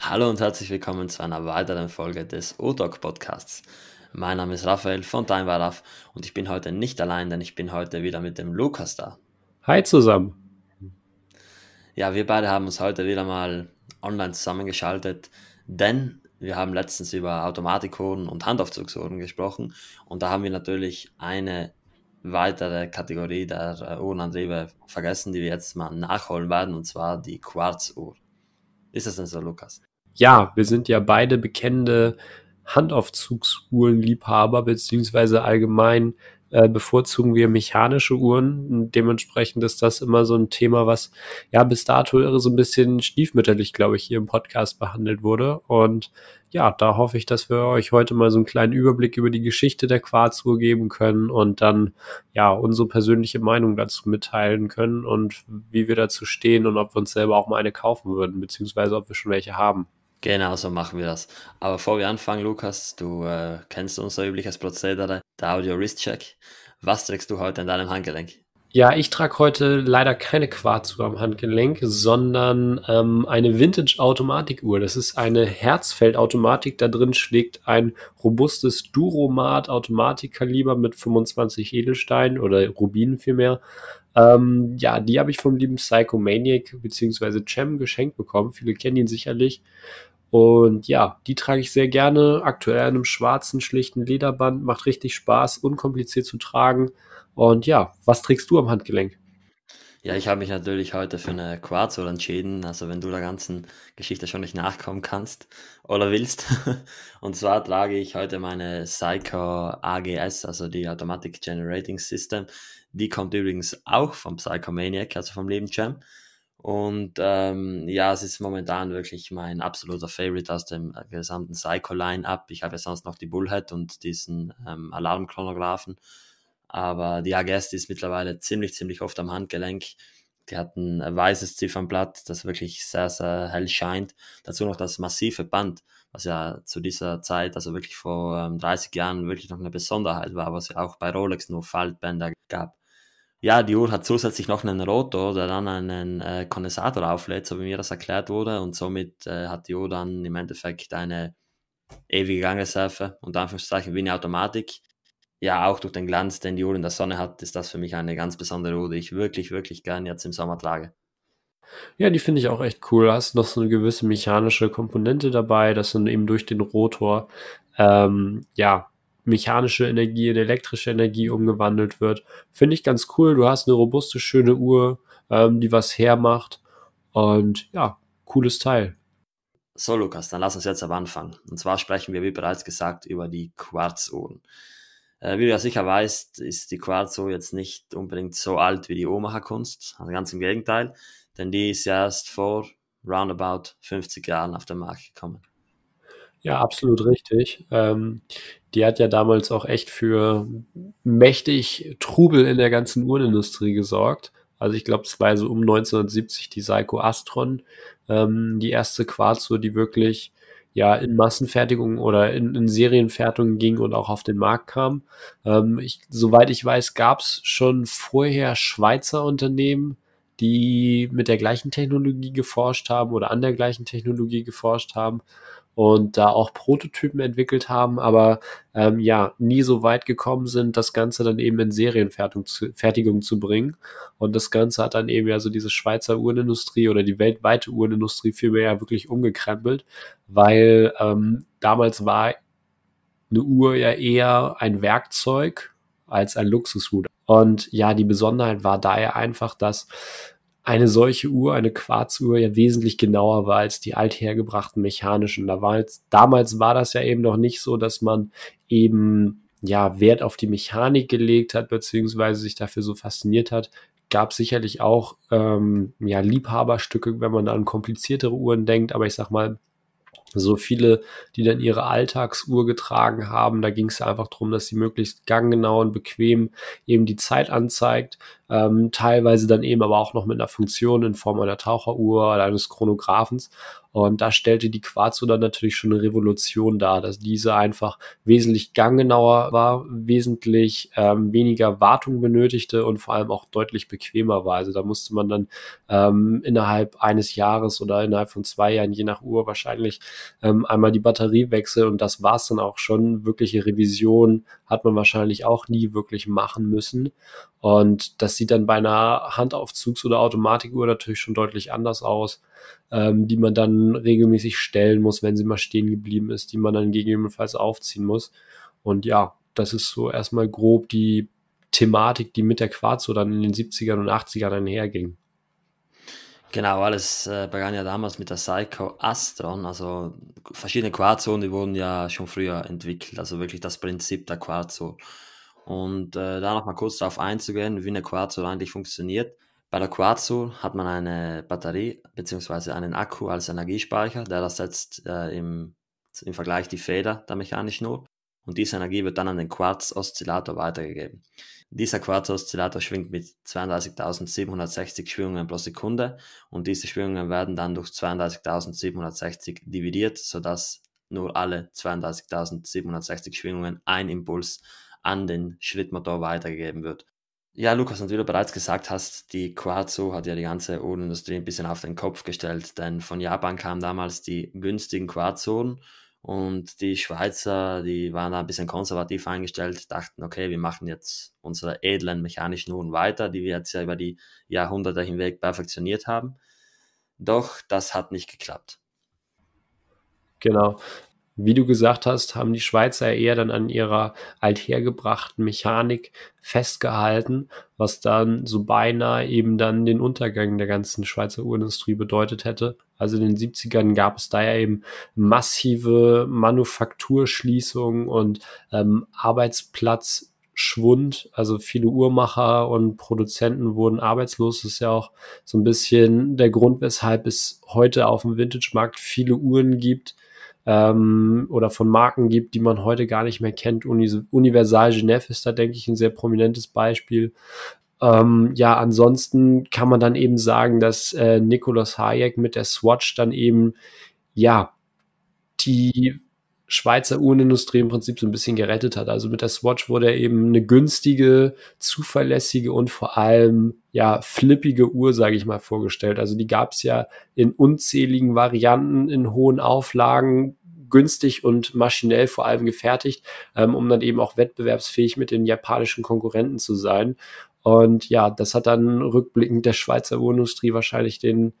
Hallo und herzlich willkommen zu einer weiteren Folge des O-Doc Podcasts. Mein Name ist Raphael von Time und ich bin heute nicht allein, denn ich bin heute wieder mit dem Lukas da. Hi zusammen. Ja, wir beide haben uns heute wieder mal online zusammengeschaltet, denn wir haben letztens über Automatikhoden und Handaufzugshoden gesprochen und da haben wir natürlich eine weitere Kategorie der äh, Uhrenantriebe vergessen, die wir jetzt mal nachholen werden, und zwar die Quarzuhr. Ist das denn so, Lukas? ja, wir sind ja beide bekennende Handaufzugsuhrenliebhaber, beziehungsweise allgemein äh, bevorzugen wir mechanische Uhren. Dementsprechend ist das immer so ein Thema, was ja bis dato so ein bisschen stiefmütterlich, glaube ich, hier im Podcast behandelt wurde. Und ja, da hoffe ich, dass wir euch heute mal so einen kleinen Überblick über die Geschichte der Quarzuhr geben können und dann ja unsere persönliche Meinung dazu mitteilen können und wie wir dazu stehen und ob wir uns selber auch mal eine kaufen würden, beziehungsweise ob wir schon welche haben. Genau, so machen wir das. Aber bevor wir anfangen, Lukas, du äh, kennst unser übliches Prozedere, der Audio-Wrist-Check. Was trägst du heute an deinem Handgelenk? Ja, ich trage heute leider keine Quarzuhr am Handgelenk, sondern ähm, eine Vintage-Automatikuhr. Das ist eine Herzfeld-Automatik. Da drin schlägt ein robustes Duromat-Automatikkaliber mit 25 Edelsteinen oder Rubinen vielmehr. Ähm, ja, die habe ich vom lieben Psychomaniac bzw. Cem geschenkt bekommen. Viele kennen ihn sicherlich. Und ja, die trage ich sehr gerne. Aktuell in einem schwarzen, schlichten Lederband. Macht richtig Spaß, unkompliziert zu tragen. Und ja, was trägst du am Handgelenk? Ja, ich habe mich natürlich heute für eine Quarz oder entschieden. Also wenn du der ganzen Geschichte schon nicht nachkommen kannst oder willst. Und zwar trage ich heute meine Psycho AGS, also die Automatic Generating System. Die kommt übrigens auch vom Psychomaniac, also vom Leben Jam. Und ähm, ja, es ist momentan wirklich mein absoluter Favorite aus dem äh, gesamten Psycho-Line-Up. Ich habe ja sonst noch die Bullhead und diesen ähm, Alarmchronographen. Aber die Agest ist mittlerweile ziemlich, ziemlich oft am Handgelenk. Die hat ein äh, weißes Ziffernblatt, das wirklich sehr, sehr hell scheint. Dazu noch das massive Band, was ja zu dieser Zeit, also wirklich vor 30 ähm, Jahren, wirklich noch eine Besonderheit war, was ja auch bei Rolex nur Faltbänder gab ja, die Uhr hat zusätzlich noch einen Rotor, der dann einen äh, Kondensator auflädt, so wie mir das erklärt wurde. Und somit äh, hat die Uhr dann im Endeffekt eine ewige Gangreserve und Anführungszeichen wie eine Automatik. Ja, auch durch den Glanz, den die Uhr in der Sonne hat, ist das für mich eine ganz besondere Uhr, die ich wirklich, wirklich gerne jetzt im Sommer trage. Ja, die finde ich auch echt cool. Da hast noch so eine gewisse mechanische Komponente dabei, dass du eben durch den Rotor ähm, ja mechanische Energie in elektrische Energie umgewandelt wird. Finde ich ganz cool. Du hast eine robuste, schöne Uhr, ähm, die was hermacht. Und ja, cooles Teil. So, Lukas, dann lass uns jetzt aber anfangen. Und zwar sprechen wir, wie bereits gesagt, über die Quarzuhren. Äh, wie du ja sicher weißt, ist die Quarzo jetzt nicht unbedingt so alt wie die Uhrmacherkunst. Also ganz im Gegenteil, denn die ist ja erst vor roundabout 50 Jahren auf den Markt gekommen. Ja, absolut richtig. Ähm, die hat ja damals auch echt für mächtig Trubel in der ganzen Uhrenindustrie gesorgt. Also ich glaube, es war so um 1970 die Seiko Astron, ähm, die erste Quarzuhr, die wirklich ja in Massenfertigung oder in, in Serienfertigung ging und auch auf den Markt kam. Ähm, ich, soweit ich weiß, gab es schon vorher Schweizer Unternehmen, die mit der gleichen Technologie geforscht haben oder an der gleichen Technologie geforscht haben und da auch Prototypen entwickelt haben, aber ähm, ja, nie so weit gekommen sind, das Ganze dann eben in Serienfertigung zu bringen. Und das Ganze hat dann eben ja so diese Schweizer Uhrenindustrie oder die weltweite Uhrenindustrie vielmehr ja wirklich umgekrempelt, weil ähm, damals war eine Uhr ja eher ein Werkzeug als ein Luxusruder. Und ja, die Besonderheit war daher einfach, dass eine solche Uhr, eine Quarzuhr, ja wesentlich genauer war als die althergebrachten mechanischen. Da war jetzt, damals war das ja eben noch nicht so, dass man eben ja Wert auf die Mechanik gelegt hat, beziehungsweise sich dafür so fasziniert hat. Gab sicherlich auch ähm, ja, Liebhaberstücke, wenn man an kompliziertere Uhren denkt, aber ich sag mal, so viele, die dann ihre Alltagsuhr getragen haben. Da ging es einfach darum, dass sie möglichst ganggenau und bequem eben die Zeit anzeigt, ähm, teilweise dann eben aber auch noch mit einer Funktion in Form einer Taucheruhr oder eines Chronographens. Und da stellte die Quarzo dann natürlich schon eine Revolution dar, dass diese einfach wesentlich ganggenauer war, wesentlich ähm, weniger Wartung benötigte und vor allem auch deutlich bequemer war. Also da musste man dann ähm, innerhalb eines Jahres oder innerhalb von zwei Jahren, je nach Uhr wahrscheinlich, ähm, einmal die Batterie wechseln und das war es dann auch schon. Wirkliche Revision hat man wahrscheinlich auch nie wirklich machen müssen. Und das sieht dann bei einer Handaufzugs- oder Automatikuhr natürlich schon deutlich anders aus ähm, die man dann regelmäßig stellen muss, wenn sie mal stehen geblieben ist, die man dann gegebenenfalls aufziehen muss. Und ja, das ist so erstmal grob die Thematik, die mit der Quarzo dann in den 70ern und 80ern einherging. Genau, alles äh, begann ja damals mit der Psycho Astron. Also verschiedene Quarzonen, die wurden ja schon früher entwickelt. Also wirklich das Prinzip der Quarzo. Und äh, da nochmal kurz darauf einzugehen, wie eine Quarzo eigentlich funktioniert. Bei der Quarzo hat man eine Batterie bzw. einen Akku als Energiespeicher, der ersetzt äh, im, im Vergleich die Feder der mechanischen Uhr und diese Energie wird dann an den Quarz-Oszillator weitergegeben. Dieser Quarz-Oszillator schwingt mit 32.760 Schwingungen pro Sekunde und diese Schwingungen werden dann durch 32.760 dividiert, sodass nur alle 32.760 Schwingungen ein Impuls an den Schrittmotor weitergegeben wird. Ja, Lukas, und wie du bereits gesagt hast, die Quarzo hat ja die ganze Uhrenindustrie ein bisschen auf den Kopf gestellt, denn von Japan kamen damals die günstigen Quarzohren und die Schweizer, die waren da ein bisschen konservativ eingestellt, dachten, okay, wir machen jetzt unsere edlen mechanischen Uhren weiter, die wir jetzt ja über die Jahrhunderte hinweg perfektioniert haben. Doch das hat nicht geklappt. Genau. Wie du gesagt hast, haben die Schweizer eher dann an ihrer althergebrachten Mechanik festgehalten, was dann so beinahe eben dann den Untergang der ganzen Schweizer Uhrindustrie bedeutet hätte. Also in den 70ern gab es da ja eben massive Manufakturschließungen und ähm, Arbeitsplatz Also viele Uhrmacher und Produzenten wurden arbeitslos. Das ist ja auch so ein bisschen der Grund, weshalb es heute auf dem Vintage-Markt viele Uhren gibt, ähm, oder von Marken gibt, die man heute gar nicht mehr kennt. Universal Genève ist da, denke ich, ein sehr prominentes Beispiel. Ähm, ja, ansonsten kann man dann eben sagen, dass äh, Nikolaus Hayek mit der Swatch dann eben, ja, die Schweizer Uhrenindustrie im Prinzip so ein bisschen gerettet hat. Also mit der Swatch wurde er eben eine günstige, zuverlässige und vor allem ja flippige Uhr, sage ich mal, vorgestellt. Also die gab es ja in unzähligen Varianten, in hohen Auflagen, günstig und maschinell vor allem gefertigt, ähm, um dann eben auch wettbewerbsfähig mit den japanischen Konkurrenten zu sein. Und ja, das hat dann rückblickend der Schweizer Uhrindustrie wahrscheinlich den,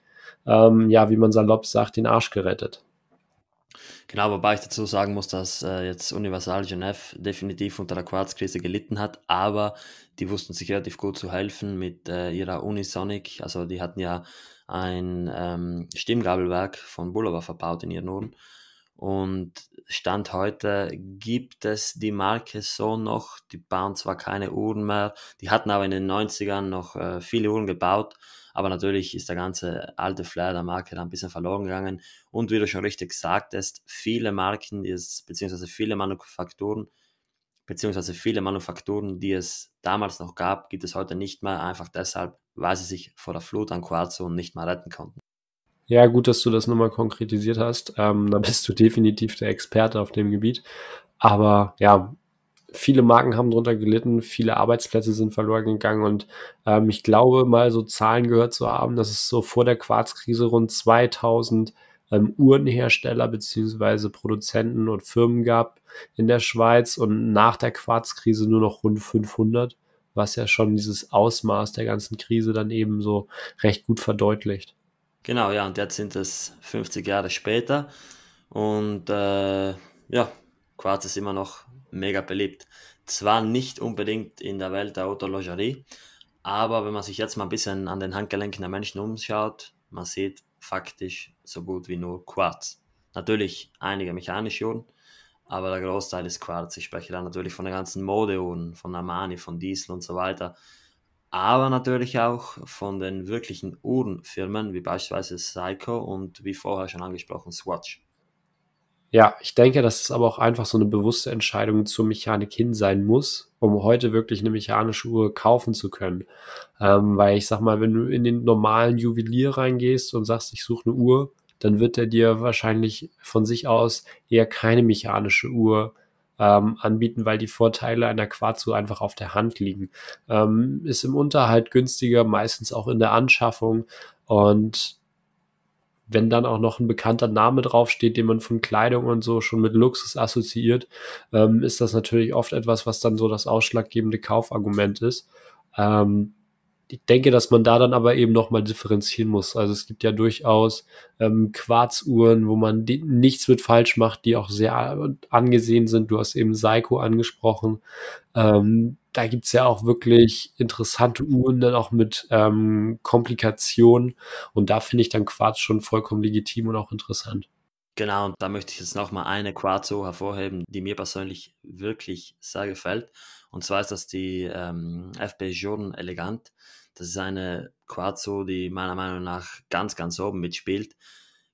ähm, ja, wie man salopp sagt, den Arsch gerettet. Genau, wobei ich dazu sagen muss, dass äh, jetzt Universal Genève definitiv unter der Quarzkrise gelitten hat, aber die wussten sich relativ gut zu helfen mit äh, ihrer Unisonic. Also die hatten ja ein ähm, Stimmgabelwerk von Bulova verbaut in ihren Uhren. Mhm und Stand heute gibt es die Marke so noch. Die bauen zwar keine Uhren mehr, die hatten aber in den 90ern noch äh, viele Uhren gebaut, aber natürlich ist der ganze alte Flair der Marke da ein bisschen verloren gegangen. Und wie du schon richtig sagtest, viele Marken, die es, beziehungsweise viele Manufakturen, beziehungsweise viele Manufakturen, die es damals noch gab, gibt es heute nicht mehr, einfach deshalb, weil sie sich vor der Flut an Quarzo nicht mehr retten konnten. Ja, gut, dass du das nochmal konkretisiert hast. Ähm, da bist du definitiv der Experte auf dem Gebiet. Aber ja, viele Marken haben darunter gelitten, viele Arbeitsplätze sind verloren gegangen und ähm, ich glaube mal so Zahlen gehört zu haben, dass es so vor der Quarzkrise rund 2000 ähm, Uhrenhersteller beziehungsweise Produzenten und Firmen gab in der Schweiz und nach der Quarzkrise nur noch rund 500, was ja schon dieses Ausmaß der ganzen Krise dann eben so recht gut verdeutlicht. Genau, ja, und jetzt sind es 50 Jahre später und äh, ja, Quarz ist immer noch mega beliebt. Zwar nicht unbedingt in der Welt der Autologerie, aber wenn man sich jetzt mal ein bisschen an den Handgelenken der Menschen umschaut, man sieht faktisch so gut wie nur Quarz. Natürlich einige mechanische Uhren, aber der Großteil ist Quarz. Ich spreche da natürlich von den ganzen Modeuhren, von Armani, von Diesel und so weiter aber natürlich auch von den wirklichen Uhrenfirmen, wie beispielsweise Seiko und wie vorher schon angesprochen Swatch. Ja, ich denke, dass es aber auch einfach so eine bewusste Entscheidung zur Mechanik hin sein muss, um heute wirklich eine mechanische Uhr kaufen zu können. Ähm, weil ich sag mal, wenn du in den normalen Juwelier reingehst und sagst, ich suche eine Uhr, dann wird er dir wahrscheinlich von sich aus eher keine mechanische Uhr ähm, anbieten, weil die Vorteile einer Quazu einfach auf der Hand liegen. Ähm, ist im Unterhalt günstiger, meistens auch in der Anschaffung und wenn dann auch noch ein bekannter Name draufsteht, den man von Kleidung und so schon mit Luxus assoziiert, ähm, ist das natürlich oft etwas, was dann so das ausschlaggebende Kaufargument ist. Ähm, ich denke, dass man da dann aber eben nochmal differenzieren muss. Also es gibt ja durchaus ähm, Quarzuhren, wo man die, nichts mit falsch macht, die auch sehr äh, angesehen sind. Du hast eben Seiko angesprochen. Ähm, da gibt's ja auch wirklich interessante Uhren, dann auch mit ähm, Komplikationen. Und da finde ich dann Quarz schon vollkommen legitim und auch interessant. Genau, und da möchte ich jetzt nochmal eine Quarzo hervorheben, die mir persönlich wirklich sehr gefällt. Und zwar ist das die ähm, FB Jordan Elegant. Das ist eine Quarzo, die meiner Meinung nach ganz, ganz oben mitspielt.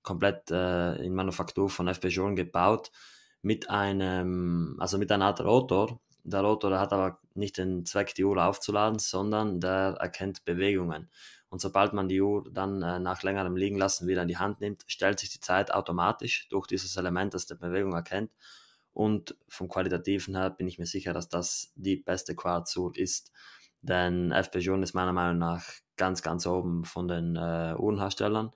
Komplett äh, in Manufaktur von FB Jordan gebaut. Mit einem, also mit einer Art Rotor. Der Rotor der hat aber nicht den Zweck, die Uhr aufzuladen, sondern der erkennt Bewegungen. Und sobald man die Uhr dann äh, nach längerem Liegen lassen wieder in die Hand nimmt, stellt sich die Zeit automatisch durch dieses Element, das die Bewegung erkennt. Und vom Qualitativen her bin ich mir sicher, dass das die beste Quarzuhr ist. Denn FPJON ist meiner Meinung nach ganz, ganz oben von den äh, Uhrenherstellern.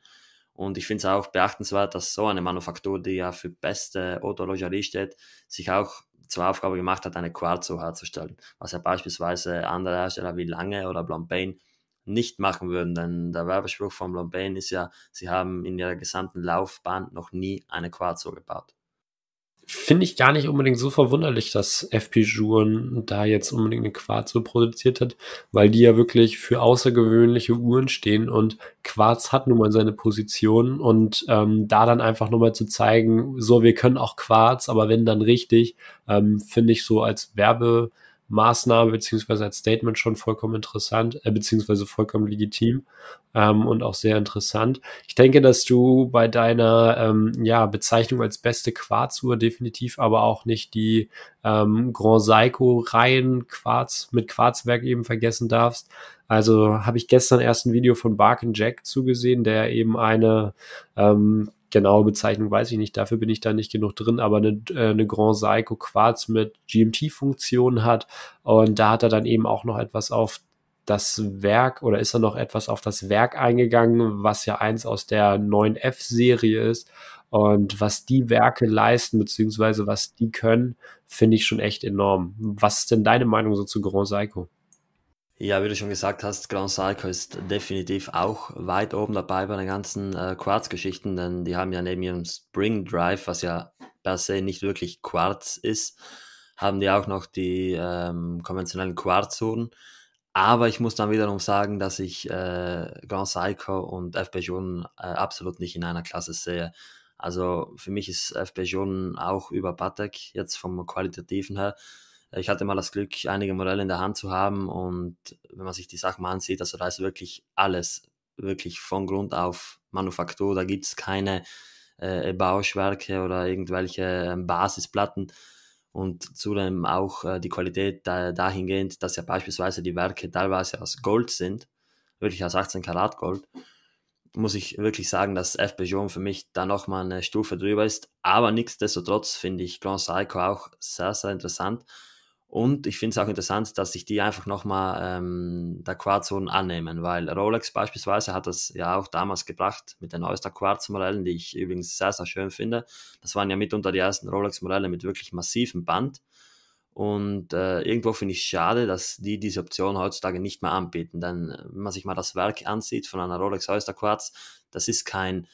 Und ich finde es auch beachtenswert, dass so eine Manufaktur, die ja für beste Autologerie steht, sich auch zur Aufgabe gemacht hat, eine Quarzuhr herzustellen. Was ja beispielsweise andere Hersteller wie Lange oder Blancpain nicht machen würden, denn der Werbespruch von Blancpain ist ja, sie haben in ihrer gesamten Laufbahn noch nie eine Quad so gebaut. Finde ich gar nicht unbedingt so verwunderlich, dass FP Juren da jetzt unbedingt eine Quarz so produziert hat, weil die ja wirklich für außergewöhnliche Uhren stehen und Quarz hat nun mal seine Position und ähm, da dann einfach nochmal zu zeigen, so wir können auch Quarz, aber wenn dann richtig, ähm, finde ich so als Werbe, Maßnahme beziehungsweise als Statement schon vollkommen interessant, äh, beziehungsweise vollkommen legitim ähm, und auch sehr interessant. Ich denke, dass du bei deiner ähm, ja, Bezeichnung als beste Quarzuhr definitiv aber auch nicht die ähm, Grand Seiko-Reihen Quarz mit Quarzwerk eben vergessen darfst. Also habe ich gestern erst ein Video von Bark Jack zugesehen, der eben eine ähm, genaue Bezeichnung weiß ich nicht, dafür bin ich da nicht genug drin, aber eine, äh, eine Grand Seiko Quarz mit GMT-Funktion hat und da hat er dann eben auch noch etwas auf das Werk oder ist er noch etwas auf das Werk eingegangen, was ja eins aus der 9F-Serie ist und was die Werke leisten, beziehungsweise was die können, finde ich schon echt enorm. Was ist denn deine Meinung so zu Grand Seiko? Ja, wie du schon gesagt hast, Grand Salco ist definitiv auch weit oben dabei bei den ganzen äh, Quartz-Geschichten, denn die haben ja neben ihrem Spring Drive, was ja per se nicht wirklich Quarz ist, haben die auch noch die ähm, konventionellen Quarzuhren. Aber ich muss dann wiederum sagen, dass ich äh, Grand Salco und FB Jonen äh, absolut nicht in einer Klasse sehe. Also für mich ist FB Jonen auch über Patek jetzt vom Qualitativen her äh, ich hatte mal das Glück, einige Modelle in der Hand zu haben und wenn man sich die Sachen mal ansieht, also da ist wirklich alles, wirklich von Grund auf Manufaktur, da gibt es keine äh, Bauschwerke oder irgendwelche äh, Basisplatten und zudem auch äh, die Qualität da, dahingehend, dass ja beispielsweise die Werke teilweise aus Gold sind, wirklich aus 18 Karat Gold muss ich wirklich sagen, dass FB Jong für mich da nochmal eine Stufe drüber ist. Aber nichtsdestotrotz finde ich Grand Saiko auch sehr, sehr interessant. Und ich finde es auch interessant, dass sich die einfach nochmal ähm, der Quartzone annehmen, weil Rolex beispielsweise hat das ja auch damals gebracht mit den neuesten Quarzmodellen, die ich übrigens sehr, sehr schön finde. Das waren ja mitunter die ersten Rolex-Modelle mit wirklich massivem Band. Und äh, irgendwo finde ich schade, dass die diese Option heutzutage nicht mehr anbieten. Denn äh, wenn man sich mal das Werk ansieht von einer Rolex Oyster Quartz, das ist kein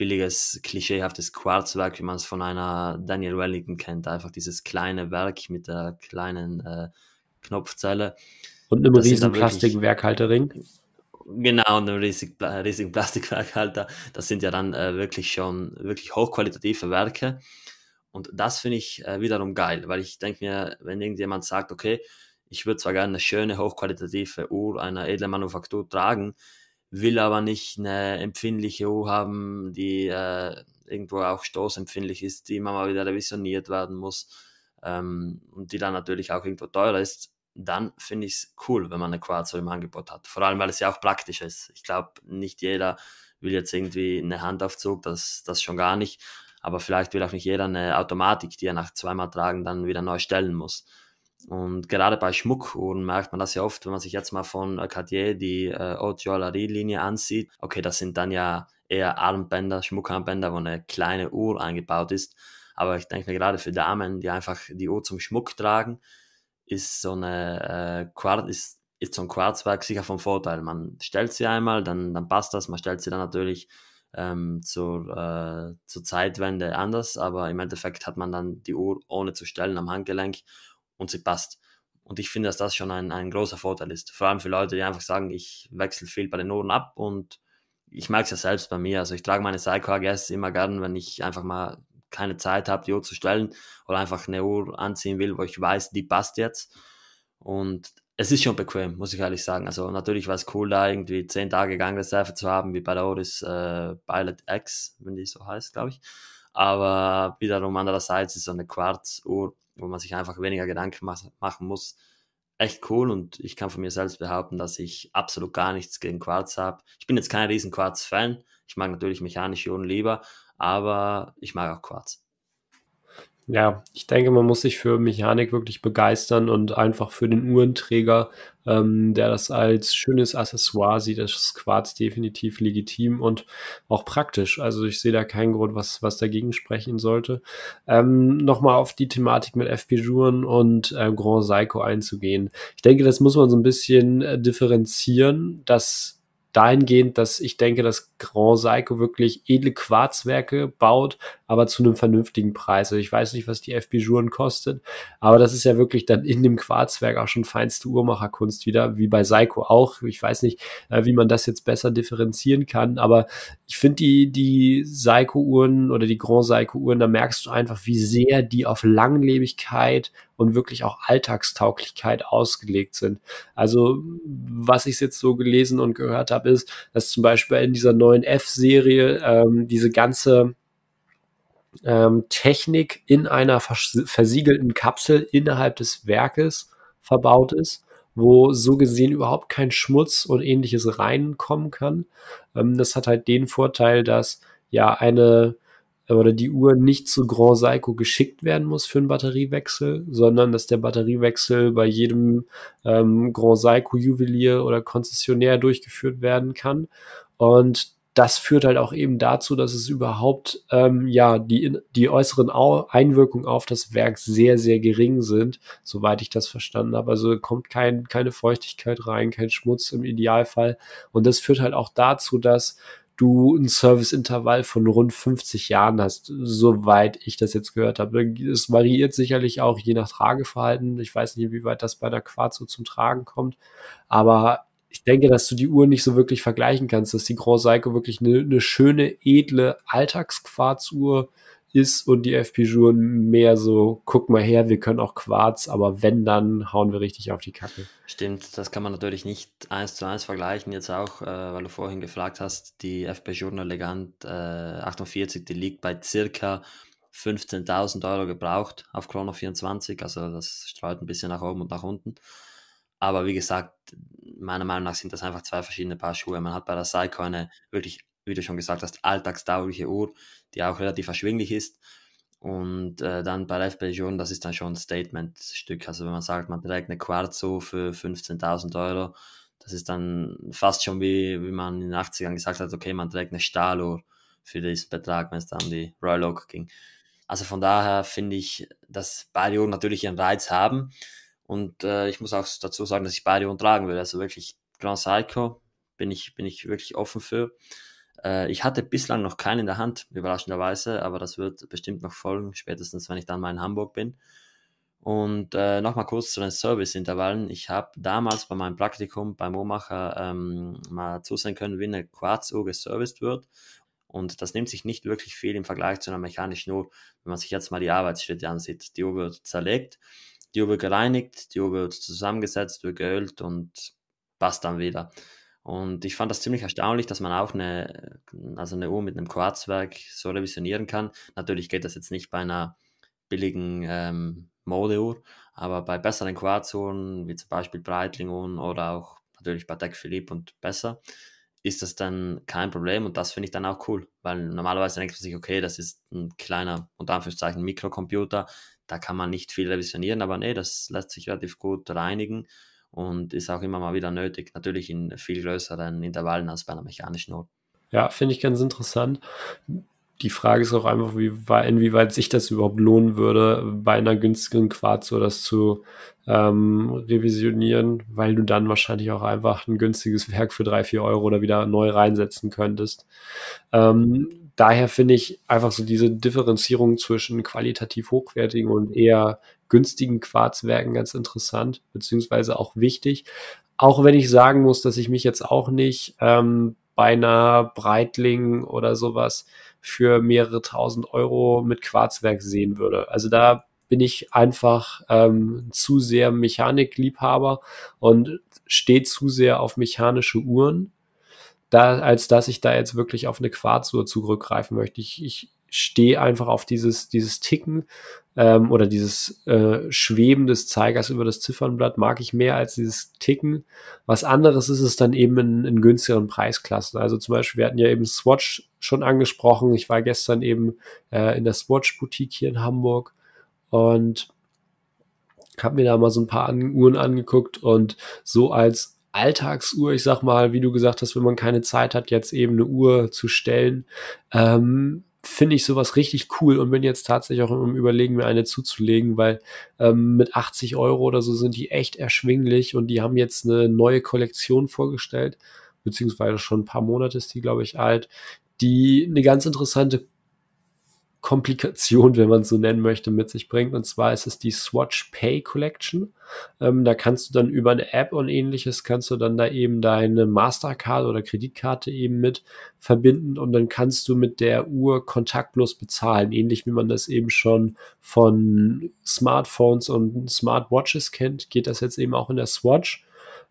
billiges, klischeehaftes Quarzwerk, wie man es von einer Daniel Wellington kennt. Einfach dieses kleine Werk mit der kleinen äh, Knopfzelle. Und einem riesigen Plastikwerkhalterring. Genau, und einem riesigen, riesigen Plastikwerkhalter. Das sind ja dann äh, wirklich schon wirklich hochqualitative Werke. Und das finde ich äh, wiederum geil, weil ich denke mir, wenn irgendjemand sagt, okay, ich würde zwar gerne eine schöne, hochqualitative Uhr einer edlen Manufaktur tragen, will aber nicht eine empfindliche Uhr haben, die äh, irgendwo auch stoßempfindlich ist, die immer mal wieder revisioniert werden muss ähm, und die dann natürlich auch irgendwo teurer ist, dann finde ich es cool, wenn man eine Quarzuhr im Angebot hat. Vor allem, weil es ja auch praktisch ist. Ich glaube, nicht jeder will jetzt irgendwie eine Handaufzug, das, das schon gar nicht. Aber vielleicht will auch nicht jeder eine Automatik, die er nach zweimal Tragen dann wieder neu stellen muss. Und gerade bei Schmuckuhren merkt man das ja oft, wenn man sich jetzt mal von äh, Cartier die äh, Haute Joaillerie Linie ansieht. Okay, das sind dann ja eher Armbänder, Schmuckarmbänder, wo eine kleine Uhr eingebaut ist. Aber ich denke mir gerade für Damen, die einfach die Uhr zum Schmuck tragen, ist so eine äh, Quart ist, ist so ein Quarzwerk sicher vom Vorteil. Man stellt sie einmal, dann, dann passt das. Man stellt sie dann natürlich ähm, zur, äh, zur Zeitwende anders, aber im Endeffekt hat man dann die Uhr ohne zu stellen am Handgelenk und sie passt. Und ich finde, dass das schon ein, ein großer Vorteil ist. Vor allem für Leute, die einfach sagen, ich wechsle viel bei den Noten ab und ich merke es ja selbst bei mir. Also ich trage meine Psycho-AGS immer gern, wenn ich einfach mal keine Zeit habe, die Uhr zu stellen oder einfach eine Uhr anziehen will, wo ich weiß, die passt jetzt. Und es ist schon bequem, muss ich ehrlich sagen. Also natürlich war es cool, da irgendwie zehn Tage Gangreserve zu haben, wie bei der Oris äh, Pilot X, wenn die so heißt, glaube ich. Aber wiederum andererseits ist so eine Quarz-Uhr wo man sich einfach weniger Gedanken machen muss. Echt cool und ich kann von mir selbst behaupten, dass ich absolut gar nichts gegen Quarz habe. Ich bin jetzt kein riesen Quarz-Fan. Ich mag natürlich mechanische Ionen lieber, aber ich mag auch Quarz ja, ich denke, man muss sich für Mechanik wirklich begeistern und einfach für den Uhrenträger, ähm, der das als schönes Accessoire sieht, ist Quarz definitiv legitim und auch praktisch. Also ich sehe da keinen Grund, was, was dagegen sprechen sollte. Ähm, Nochmal auf die Thematik mit FP-Juren und äh, Grand Seiko einzugehen. Ich denke, das muss man so ein bisschen äh, differenzieren, dass dahingehend, dass ich denke, dass Grand Seiko wirklich edle Quarzwerke baut, aber zu einem vernünftigen Preis. Also ich weiß nicht, was die FB-Juren kostet, aber das ist ja wirklich dann in dem Quarzwerk auch schon feinste Uhrmacherkunst wieder, wie bei Seiko auch. Ich weiß nicht, äh, wie man das jetzt besser differenzieren kann, aber ich finde die, die Seiko-Uhren oder die Grand Seiko-Uhren, da merkst du einfach, wie sehr die auf Langlebigkeit und wirklich auch Alltagstauglichkeit ausgelegt sind. Also was ich jetzt so gelesen und gehört habe, ist, dass zum Beispiel in dieser neuen F-Serie ähm, diese ganze ähm, Technik in einer vers versiegelten Kapsel innerhalb des Werkes verbaut ist wo so gesehen überhaupt kein Schmutz und ähnliches reinkommen kann. Ähm, das hat halt den Vorteil, dass ja eine oder die Uhr nicht zu Grand Seiko geschickt werden muss für einen Batteriewechsel, sondern dass der Batteriewechsel bei jedem ähm, Grand Seiko Juwelier oder Konzessionär durchgeführt werden kann. Und das führt halt auch eben dazu, dass es überhaupt ähm, ja die, die äußeren Au Einwirkungen auf das Werk sehr, sehr gering sind, soweit ich das verstanden habe. Also kommt kein, keine Feuchtigkeit rein, kein Schmutz im Idealfall. Und das führt halt auch dazu, dass du ein Serviceintervall von rund 50 Jahren hast, soweit ich das jetzt gehört habe. Es variiert sicherlich auch je nach Trageverhalten. Ich weiß nicht, wie weit das bei der Quarz so zum Tragen kommt, aber ich denke, dass du die Uhr nicht so wirklich vergleichen kannst, dass die Grand Seiko wirklich eine, eine schöne, edle Alltagsquarzuhr ist und die FP-Juren mehr so, guck mal her, wir können auch Quarz, aber wenn, dann hauen wir richtig auf die Kacke. Stimmt, das kann man natürlich nicht eins zu eins vergleichen, jetzt auch, äh, weil du vorhin gefragt hast, die FP-Juren Elegant äh, 48, die liegt bei circa 15.000 Euro gebraucht auf Chrono24, also das streut ein bisschen nach oben und nach unten. Aber wie gesagt, meiner Meinung nach sind das einfach zwei verschiedene Paar Schuhe. Man hat bei der Seiko eine wirklich, wie du schon gesagt hast, alltagstaugliche Uhr, die auch relativ erschwinglich ist. Und äh, dann bei Live Belgion, das ist dann schon ein Statement-Stück. Also wenn man sagt, man trägt eine Quarzo für 15.000 Euro, das ist dann fast schon wie, wie man in den 80ern gesagt hat, okay, man trägt eine Stahlor für diesen Betrag, wenn es dann um die Royal Oak ging. Also von daher finde ich, dass beide Uhren natürlich ihren Reiz haben. Und äh, ich muss auch dazu sagen, dass ich beide Uhren tragen würde. Also wirklich Grand Psycho bin ich, bin ich wirklich offen für. Äh, ich hatte bislang noch keinen in der Hand, überraschenderweise, aber das wird bestimmt noch folgen, spätestens wenn ich dann mal in Hamburg bin. Und äh, nochmal kurz zu den Service-Intervallen. Ich habe damals bei meinem Praktikum beim Momacher ähm, mal zusehen können, wie eine Quarzuhr geserviced wird. Und das nimmt sich nicht wirklich viel im Vergleich zu einer mechanischen Uhr, wenn man sich jetzt mal die Arbeitsschritte ansieht. Die Uhr wird zerlegt, die Uhr wird gereinigt, die Uhr wird zusammengesetzt, wird geölt und passt dann wieder. Und ich fand das ziemlich erstaunlich, dass man auch eine, also eine Uhr mit einem Quarzwerk so revisionieren kann. Natürlich geht das jetzt nicht bei einer billigen ähm, Modeuhr, aber bei besseren Quarzuhren, wie zum Beispiel Breitling-Uhren oder auch natürlich bei Deck Philipp und besser, ist das dann kein Problem und das finde ich dann auch cool, weil normalerweise denkt man sich, okay, das ist ein kleiner, unter Anführungszeichen, Mikrocomputer, da kann man nicht viel revisionieren, aber nee, das lässt sich relativ gut reinigen und ist auch immer mal wieder nötig. Natürlich in viel größeren Intervallen als bei einer mechanischen Not. Ja, finde ich ganz interessant. Die Frage ist auch einfach, wie, inwieweit sich das überhaupt lohnen würde, bei einer günstigen Quarz Quarzo das zu ähm, revisionieren, weil du dann wahrscheinlich auch einfach ein günstiges Werk für drei vier Euro oder wieder neu reinsetzen könntest. Ähm, daher finde ich einfach so diese Differenzierung zwischen qualitativ hochwertigen und eher günstigen Quarzwerken ganz interessant, beziehungsweise auch wichtig. Auch wenn ich sagen muss, dass ich mich jetzt auch nicht ähm, bei einer Breitling oder sowas für mehrere tausend Euro mit Quarzwerk sehen würde. Also da bin ich einfach ähm, zu sehr Mechanikliebhaber und stehe zu sehr auf mechanische Uhren da, als dass ich da jetzt wirklich auf eine Quarzuhr zurückgreifen möchte. Ich, ich stehe einfach auf dieses, dieses Ticken ähm, oder dieses äh, Schweben des Zeigers über das Ziffernblatt, mag ich mehr als dieses Ticken. Was anderes ist es dann eben in, in günstigeren Preisklassen. Also zum Beispiel, wir hatten ja eben Swatch schon angesprochen. Ich war gestern eben äh, in der Swatch-Boutique hier in Hamburg und habe mir da mal so ein paar an Uhren angeguckt und so als Alltagsuhr, ich sag mal, wie du gesagt hast, wenn man keine Zeit hat, jetzt eben eine Uhr zu stellen, ähm, finde ich sowas richtig cool und bin jetzt tatsächlich auch im Überlegen, mir eine zuzulegen, weil ähm, mit 80 Euro oder so sind die echt erschwinglich und die haben jetzt eine neue Kollektion vorgestellt, beziehungsweise schon ein paar Monate ist die, glaube ich, alt, die eine ganz interessante Komplikation, wenn man es so nennen möchte, mit sich bringt. Und zwar ist es die Swatch Pay Collection. Ähm, da kannst du dann über eine App und ähnliches, kannst du dann da eben deine Mastercard oder Kreditkarte eben mit verbinden und dann kannst du mit der Uhr kontaktlos bezahlen. Ähnlich wie man das eben schon von Smartphones und Smartwatches kennt, geht das jetzt eben auch in der Swatch.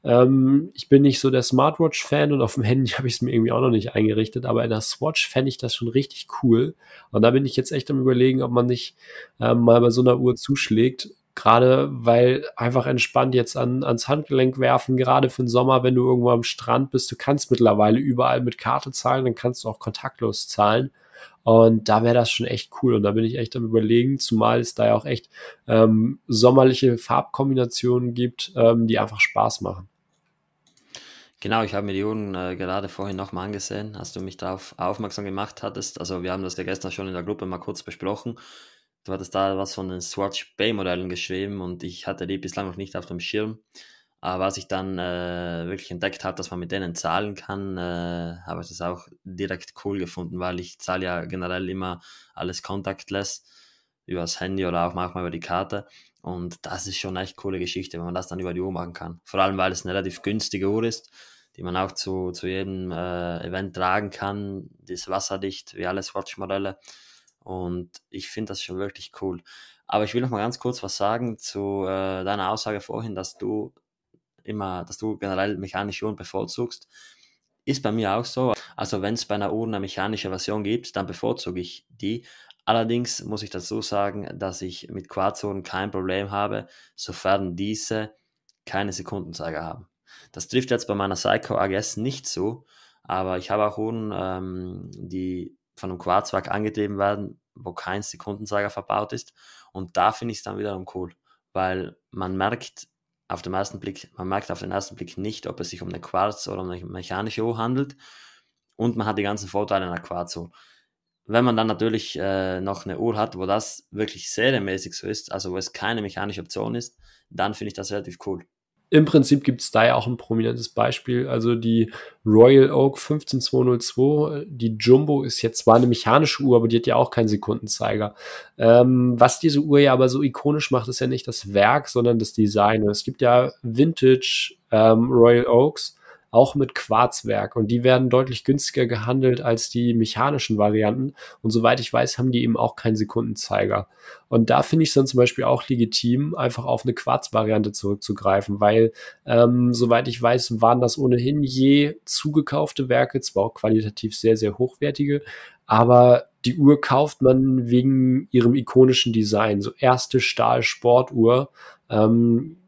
Ähm, ich bin nicht so der Smartwatch-Fan und auf dem Handy habe ich es mir irgendwie auch noch nicht eingerichtet, aber in der Swatch fände ich das schon richtig cool. Und da bin ich jetzt echt am Überlegen, ob man nicht äh, mal bei so einer Uhr zuschlägt. Gerade weil einfach entspannt jetzt an, ans Handgelenk werfen, gerade für den Sommer, wenn du irgendwo am Strand bist, du kannst mittlerweile überall mit Karte zahlen, dann kannst du auch kontaktlos zahlen. Und da wäre das schon echt cool. Und da bin ich echt am Überlegen, zumal es da ja auch echt ähm, sommerliche Farbkombinationen gibt, ähm, die einfach Spaß machen. Genau, ich habe mir Millionen äh, gerade vorhin nochmal angesehen, als du mich darauf aufmerksam gemacht hattest. Also wir haben das ja gestern schon in der Gruppe mal kurz besprochen. Du hattest da was von den Swatch Bay Modellen geschrieben und ich hatte die bislang noch nicht auf dem Schirm. Aber was ich dann äh, wirklich entdeckt habe, dass man mit denen zahlen kann, äh, habe ich das auch direkt cool gefunden, weil ich zahle ja generell immer alles contactless übers Handy oder auch manchmal über die Karte. Und das ist schon echt coole Geschichte, wenn man das dann über die Uhr machen kann. Vor allem, weil es eine relativ günstige Uhr ist, die man auch zu, zu jedem äh, Event tragen kann. Die ist wasserdicht, wie alle Swatch-Modelle. Und ich finde das schon wirklich cool. Aber ich will noch mal ganz kurz was sagen zu äh, deiner Aussage vorhin, dass du immer, dass du generell mechanische Uhren bevorzugst. Ist bei mir auch so. Also wenn es bei einer Uhr eine mechanische Version gibt, dann bevorzuge ich die. Allerdings muss ich dazu sagen, dass ich mit Quarzuhren kein Problem habe, sofern diese keine Sekundenzeiger haben. Das trifft jetzt bei meiner Psycho AGS nicht zu, aber ich habe auch Uhren, ähm, die von einem Quarzwerk angetrieben werden, wo kein Sekundenzeiger verbaut ist. Und da finde ich es dann wiederum cool, weil man merkt auf den ersten Blick, man merkt auf den ersten Blick nicht, ob es sich um eine Quarz- oder um eine mechanische Uhr handelt. Und man hat die ganzen Vorteile einer Quarzuhr. Wenn man dann natürlich äh, noch eine Uhr hat, wo das wirklich serienmäßig so ist, also wo es keine mechanische Option ist, dann finde ich das relativ cool im Prinzip gibt es da ja auch ein prominentes Beispiel. Also die Royal Oak 15202, die Jumbo ist jetzt zwar eine mechanische Uhr, aber die hat ja auch keinen Sekundenzeiger. Ähm, was diese Uhr ja aber so ikonisch macht, ist ja nicht das Werk, sondern das Design. Und es gibt ja Vintage ähm, Royal Oaks, auch mit Quarzwerk. Und die werden deutlich günstiger gehandelt als die mechanischen Varianten. Und soweit ich weiß, haben die eben auch keinen Sekundenzeiger. Und da finde ich es dann zum Beispiel auch legitim, einfach auf eine Quarz-Variante zurückzugreifen, weil ähm, soweit ich weiß, waren das ohnehin je zugekaufte Werke, zwar auch qualitativ sehr, sehr hochwertige, aber die Uhr kauft man wegen ihrem ikonischen Design, so erste Stahl-Sportuhr. Ähm,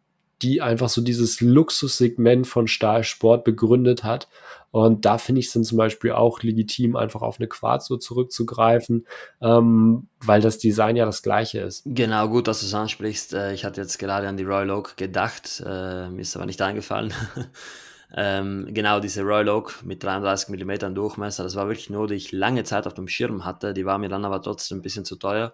die einfach so dieses Luxussegment von Stahlsport begründet hat. Und da finde ich es dann zum Beispiel auch legitim, einfach auf eine Quarzuhr zurückzugreifen, ähm, weil das Design ja das gleiche ist. Genau, gut, dass du es ansprichst. Äh, ich hatte jetzt gerade an die Royal Oak gedacht, äh, mir ist aber nicht eingefallen. ähm, genau, diese Royal Oak mit 33 mm Durchmesser, das war wirklich nur, die ich lange Zeit auf dem Schirm hatte. Die war mir dann aber trotzdem ein bisschen zu teuer.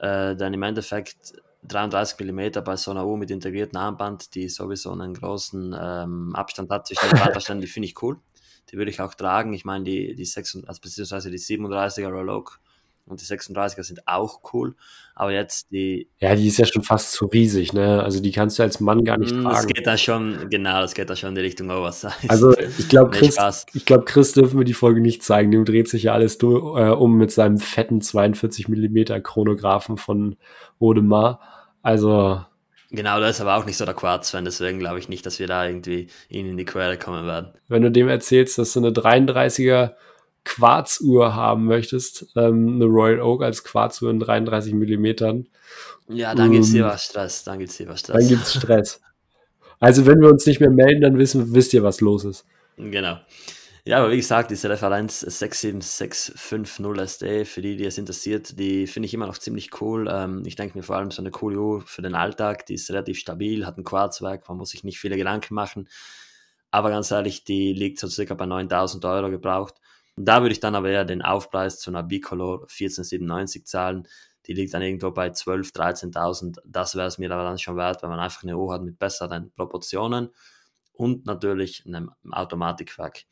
Äh, denn im Endeffekt 33 mm bei so einer Uhr mit integriertem Armband, die sowieso einen großen ähm, Abstand hat zwischen den Vaterständen, die finde ich cool. Die würde ich auch tragen. Ich meine, die, die 36, also beziehungsweise die 37er Roll und die 36er sind auch cool. Aber jetzt die. Ja, die ist ja schon fast zu riesig, ne? Also die kannst du als Mann gar nicht mm, tragen. Das geht da schon, genau, das geht da schon in die Richtung Oversize. Also ich glaube, Chris, ich glaube, Chris dürfen wir die Folge nicht zeigen. Dem dreht sich ja alles durch, äh, um mit seinem fetten 42 Millimeter Chronographen von Odemar. Also. Genau, das ist aber auch nicht so der Quarz-Fan, deswegen glaube ich nicht, dass wir da irgendwie ihn in die Quere kommen werden. Wenn du dem erzählst, dass du eine 33er Quarzuhr haben möchtest, ähm, eine Royal Oak als Quarzuhr in 33 Millimetern. Ja, dann gibt es hier was Stress, dann gibt's hier was Stress. Dann gibt's Stress. Also wenn wir uns nicht mehr melden, dann wissen, wisst ihr, was los ist. Genau. Ja, aber wie gesagt, diese Referenz 67650SD, für die, die es interessiert, die finde ich immer noch ziemlich cool. Ähm, ich denke mir vor allem so eine coole Uhr für den Alltag, die ist relativ stabil, hat ein Quarzwerk, man muss sich nicht viele Gedanken machen. Aber ganz ehrlich, die liegt so circa bei 9000 Euro gebraucht. Da würde ich dann aber eher den Aufpreis zu einer Bicolor 1497 zahlen. Die liegt dann irgendwo bei 12.000, 13 13.000. Das wäre es mir aber dann schon wert, wenn man einfach eine Uhr hat mit besseren Proportionen und natürlich einem Automatikwerk.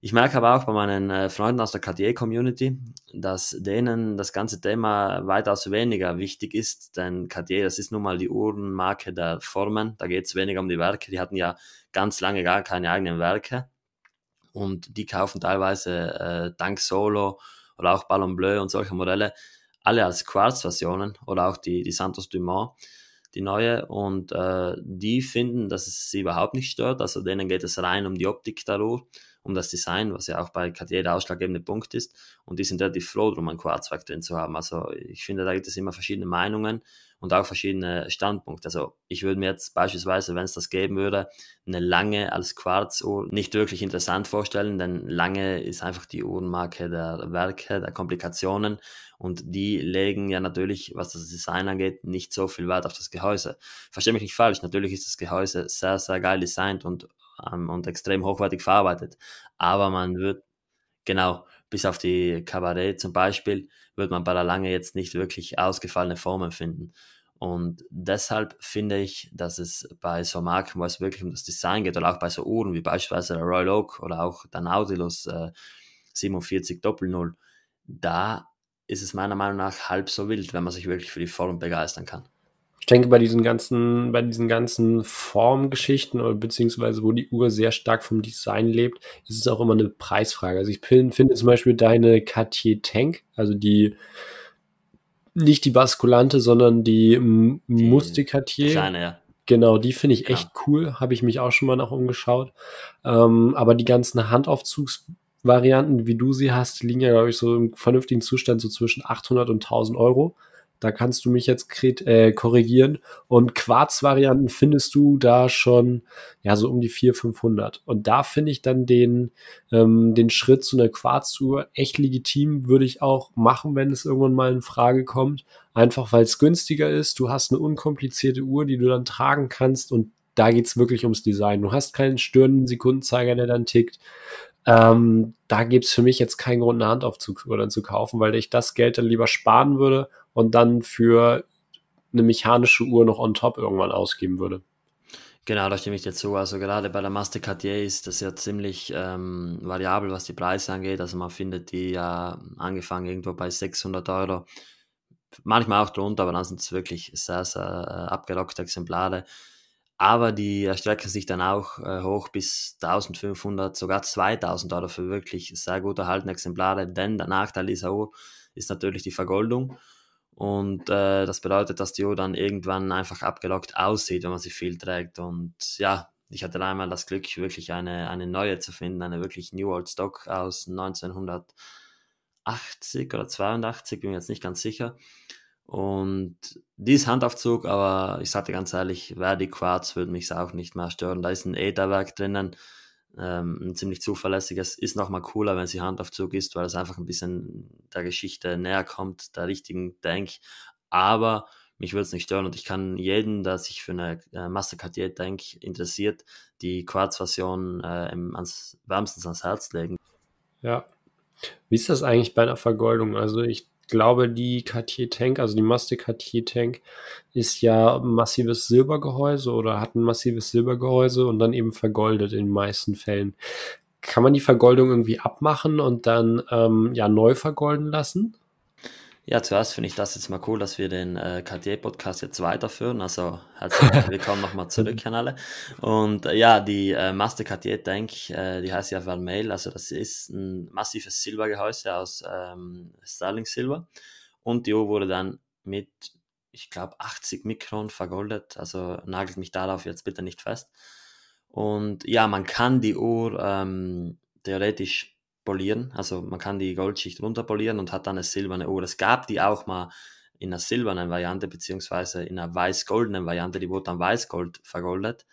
Ich merke aber auch bei meinen äh, Freunden aus der Cartier-Community, dass denen das ganze Thema weitaus weniger wichtig ist, denn Cartier, das ist nun mal die Uhrenmarke der Formen, da geht es weniger um die Werke, die hatten ja ganz lange gar keine eigenen Werke und die kaufen teilweise äh, Dank Solo oder auch Ballon Bleu und solche Modelle alle als quarz versionen oder auch die, die Santos Dumont, die neue. Und äh, die finden, dass es sie überhaupt nicht stört. Also denen geht es rein um die Optik der dadurch, um das Design, was ja auch bei Cartier der ausschlaggebende Punkt ist. Und die sind relativ froh, um einen Quarzwerk drin zu haben. Also ich finde, da gibt es immer verschiedene Meinungen und auch verschiedene Standpunkte. Also ich würde mir jetzt beispielsweise, wenn es das geben würde, eine Lange als Quarzuhr nicht wirklich interessant vorstellen, denn Lange ist einfach die Uhrenmarke der Werke, der Komplikationen und die legen ja natürlich, was das Design angeht, nicht so viel Wert auf das Gehäuse. Verstehe mich nicht falsch, natürlich ist das Gehäuse sehr, sehr geil designt und, ähm, und extrem hochwertig verarbeitet, aber man wird, genau, bis auf die Kabarett zum Beispiel, wird man bei der Lange jetzt nicht wirklich ausgefallene Formen finden. Und deshalb finde ich, dass es bei so Marken, wo es wirklich um das Design geht, oder auch bei so Uhren wie beispielsweise der Royal Oak oder auch der Nautilus äh, 47 doppel da ist es meiner Meinung nach halb so wild, wenn man sich wirklich für die Form begeistern kann ich denke, bei diesen ganzen, bei diesen ganzen Formgeschichten oder beziehungsweise wo die Uhr sehr stark vom Design lebt, ist es auch immer eine Preisfrage. Also ich finde zum Beispiel deine Cartier Tank, also die nicht die baskulante, sondern die, die Muste Cartier. Kleine, ja. Genau, die finde ich echt cool. Habe ich mich auch schon mal nach umgeschaut. Ähm, aber die ganzen Handaufzugsvarianten, wie du sie hast, liegen ja, glaube ich, so im vernünftigen Zustand so zwischen 800 und 1000 Euro. Da kannst du mich jetzt äh, korrigieren. Und Quarz-Varianten findest du da schon, ja, so um die 400, 500. Und da finde ich dann den, ähm, den Schritt zu einer Quarzuhr echt legitim. Würde ich auch machen, wenn es irgendwann mal in Frage kommt. Einfach weil es günstiger ist. Du hast eine unkomplizierte Uhr, die du dann tragen kannst. Und da geht es wirklich ums Design. Du hast keinen störenden Sekundenzeiger, der dann tickt. Ähm, da es für mich jetzt keinen Grund, eine Hand aufzukaufen, weil ich das Geld dann lieber sparen würde und dann für eine mechanische Uhr noch on top irgendwann ausgeben würde. Genau, da stimme ich dir zu. Also gerade bei der Master Cartier ist das ja ziemlich ähm, variabel, was die Preise angeht. Also man findet die ja angefangen irgendwo bei 600 Euro, manchmal auch drunter, aber dann sind es wirklich sehr, sehr äh, abgelockte Exemplare. Aber die erstrecken sich dann auch äh, hoch bis 1500, sogar 2000 Euro für wirklich sehr gut erhaltene Exemplare. Denn der Nachteil dieser Uhr ist natürlich die Vergoldung. Und äh, das bedeutet, dass die Uhr dann irgendwann einfach abgelockt aussieht, wenn man sie viel trägt. Und ja, ich hatte einmal das Glück, wirklich eine, eine neue zu finden, eine wirklich New Old Stock aus 1980 oder 82, bin mir jetzt nicht ganz sicher. Und die ist Handaufzug, aber ich sagte ganz ehrlich, wer die Quarz, würde mich auch nicht mehr stören. Da ist ein Ätherwerk drinnen ähm, ein ziemlich zuverlässiges, ist nochmal cooler, wenn sie Hand auf Zug ist, weil es einfach ein bisschen der Geschichte näher kommt, der richtigen Denk. Aber mich würde es nicht stören und ich kann jeden, der sich für eine äh, Mastercard Denk interessiert, die Quarz-Version äh, wärmstens ans Herz legen. Ja. Wie ist das eigentlich bei einer Vergoldung? Also ich glaube, die Cartier Tank, also die Master Cartier Tank, ist ja massives Silbergehäuse oder hat ein massives Silbergehäuse und dann eben vergoldet in den meisten Fällen. Kann man die Vergoldung irgendwie abmachen und dann ähm, ja neu vergolden lassen? Ja, zuerst finde ich das jetzt mal cool, dass wir den äh, Cartier-Podcast jetzt weiterführen. Also herzlich willkommen nochmal zurück an alle. Und äh, ja, die äh, Master Cartier Tank, äh, die heißt ja Vermeil. Also das ist ein massives Silbergehäuse aus ähm, Starling Silber. Und die Uhr wurde dann mit, ich glaube, 80 Mikron vergoldet. Also nagelt mich darauf jetzt bitte nicht fest. Und ja, man kann die Uhr ähm, theoretisch polieren. Also man kann die Goldschicht runterpolieren und hat dann eine silberne Uhr. Es gab die auch mal in einer silbernen Variante beziehungsweise in einer weiß-goldenen Variante, die wurde dann weiß-gold vergoldet.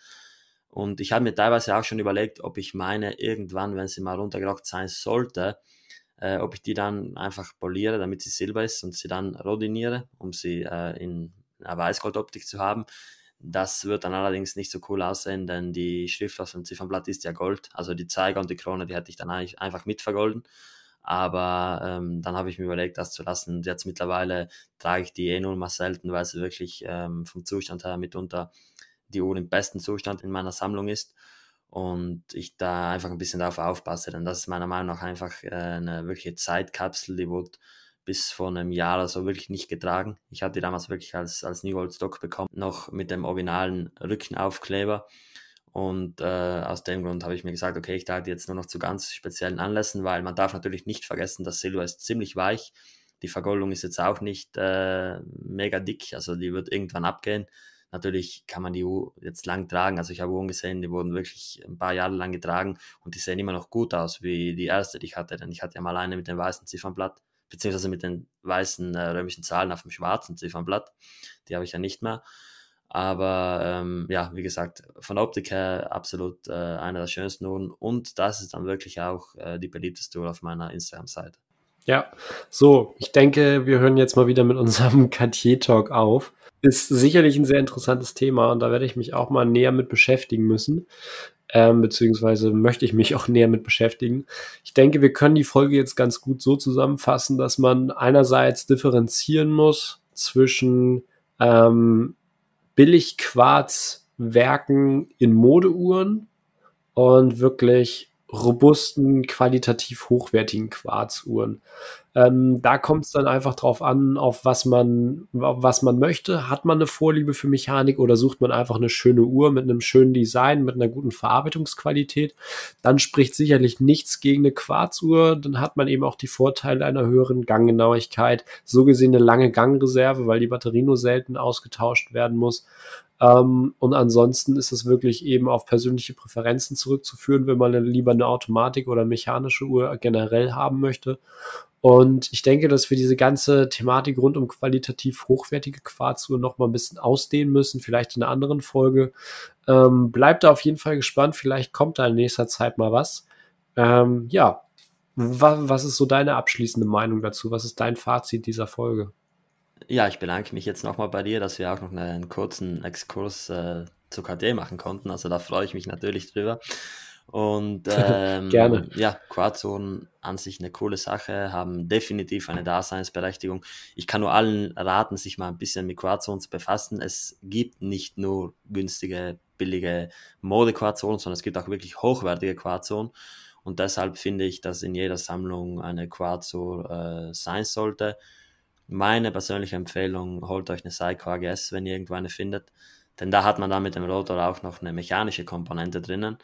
Und ich habe mir teilweise auch schon überlegt, ob ich meine irgendwann, wenn sie mal runtergerockt sein sollte, äh, ob ich die dann einfach poliere, damit sie silber ist und sie dann rodiniere, um sie äh, in einer Weißgoldoptik zu haben. Das wird dann allerdings nicht so cool aussehen, denn die Schrift aus dem Ziffernblatt ist ja Gold. Also die Zeiger und die Krone, die hätte ich dann eigentlich einfach mit vergolden. Aber ähm, dann habe ich mir überlegt, das zu lassen. jetzt mittlerweile trage ich die eh nur mal selten, weil sie wirklich ähm, vom Zustand her mitunter die Uhr im besten Zustand in meiner Sammlung ist. Und ich da einfach ein bisschen darauf aufpasse, denn das ist meiner Meinung nach einfach äh, eine wirkliche Zeitkapsel, die wird bis vor einem Jahr oder so wirklich nicht getragen. Ich hatte die damals wirklich als, als New Old Stock bekommen, noch mit dem originalen Rückenaufkleber. Und äh, aus dem Grund habe ich mir gesagt, okay, ich trage die jetzt nur noch zu ganz speziellen Anlässen, weil man darf natürlich nicht vergessen, das Silber ist ziemlich weich. Die Vergoldung ist jetzt auch nicht äh, mega dick, also die wird irgendwann abgehen. Natürlich kann man die Uhr jetzt lang tragen. Also ich habe Uhren gesehen, die wurden wirklich ein paar Jahre lang getragen und die sehen immer noch gut aus, wie die erste, die ich hatte. Denn ich hatte ja mal eine mit dem weißen Ziffernblatt beziehungsweise mit den weißen äh, römischen Zahlen auf dem schwarzen Ziffernblatt. Die habe ich ja nicht mehr. Aber ähm, ja, wie gesagt, von der Optik her absolut äh, einer der schönsten Uhren und das ist dann wirklich auch äh, die beliebteste Uhr auf meiner Instagram-Seite. Ja, so, ich denke, wir hören jetzt mal wieder mit unserem Cartier-Talk auf ist sicherlich ein sehr interessantes Thema und da werde ich mich auch mal näher mit beschäftigen müssen. Ähm, beziehungsweise möchte ich mich auch näher mit beschäftigen. Ich denke, wir können die Folge jetzt ganz gut so zusammenfassen, dass man einerseits differenzieren muss zwischen ähm, Billigquarzwerken in Modeuhren und wirklich robusten, qualitativ hochwertigen Quarzuhren. Ähm, da kommt es dann einfach drauf an, auf was man, was man möchte. Hat man eine Vorliebe für Mechanik oder sucht man einfach eine schöne Uhr mit einem schönen Design, mit einer guten Verarbeitungsqualität? Dann spricht sicherlich nichts gegen eine Quarzuhr. Dann hat man eben auch die Vorteile einer höheren Ganggenauigkeit. So gesehen eine lange Gangreserve, weil die Batterie nur selten ausgetauscht werden muss. Ähm, und ansonsten ist es wirklich eben auf persönliche Präferenzen zurückzuführen, wenn man lieber eine Automatik oder mechanische Uhr generell haben möchte. Und ich denke, dass wir diese ganze Thematik rund um qualitativ hochwertige Quarzuhr noch mal ein bisschen ausdehnen müssen, vielleicht in einer anderen Folge. Ähm, bleibt da auf jeden Fall gespannt, vielleicht kommt da in nächster Zeit mal was. Ähm, ja, was, was ist so deine abschließende Meinung dazu? Was ist dein Fazit dieser Folge? Ja, ich bedanke mich jetzt nochmal bei dir, dass wir auch noch einen kurzen Exkurs äh, zu KD machen konnten. Also da freue ich mich natürlich drüber. Und ähm, Gerne. ja, Quarzonen an sich eine coole Sache, haben definitiv eine Daseinsberechtigung. Ich kann nur allen raten, sich mal ein bisschen mit Quarzonen zu befassen. Es gibt nicht nur günstige, billige Mode-Quarzonen, sondern es gibt auch wirklich hochwertige Quarzonen. Und deshalb finde ich, dass in jeder Sammlung eine Quarzo äh, sein sollte. Meine persönliche Empfehlung, holt euch eine Psycho AGS, wenn ihr irgendwo eine findet. Denn da hat man dann mit dem Rotor auch noch eine mechanische Komponente drinnen.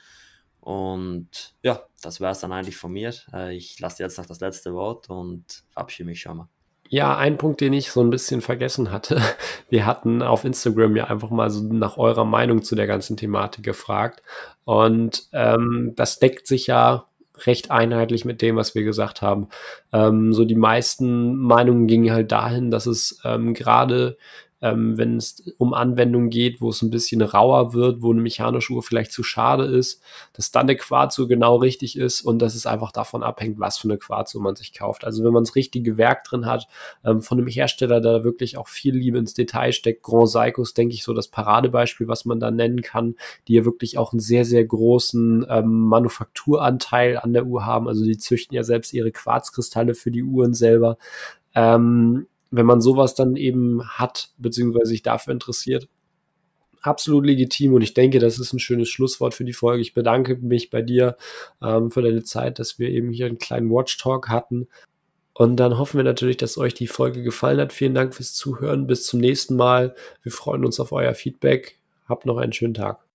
Und ja, das wäre es dann eigentlich von mir. Äh, ich lasse jetzt noch das letzte Wort und verabschiede mich schon mal. Ja, ein Punkt, den ich so ein bisschen vergessen hatte. Wir hatten auf Instagram ja einfach mal so nach eurer Meinung zu der ganzen Thematik gefragt. Und ähm, das deckt sich ja recht einheitlich mit dem, was wir gesagt haben. Ähm, so die meisten Meinungen gingen halt dahin, dass es ähm, gerade ähm, wenn es um Anwendungen geht, wo es ein bisschen rauer wird, wo eine mechanische Uhr vielleicht zu schade ist, dass dann eine Quarzuhr genau richtig ist und dass es einfach davon abhängt, was für eine Quarzuhr man sich kauft. Also wenn man das richtige Werk drin hat, ähm, von einem Hersteller, der wirklich auch viel Liebe ins Detail steckt, Grand Seikos, denke ich, so das Paradebeispiel, was man da nennen kann, die ja wirklich auch einen sehr, sehr großen ähm, Manufakturanteil an der Uhr haben. Also die züchten ja selbst ihre Quarzkristalle für die Uhren selber. Ähm, wenn man sowas dann eben hat, beziehungsweise sich dafür interessiert, absolut legitim und ich denke, das ist ein schönes Schlusswort für die Folge. Ich bedanke mich bei dir ähm, für deine Zeit, dass wir eben hier einen kleinen Watchtalk hatten. Und dann hoffen wir natürlich, dass euch die Folge gefallen hat. Vielen Dank fürs Zuhören. Bis zum nächsten Mal. Wir freuen uns auf euer Feedback. Habt noch einen schönen Tag.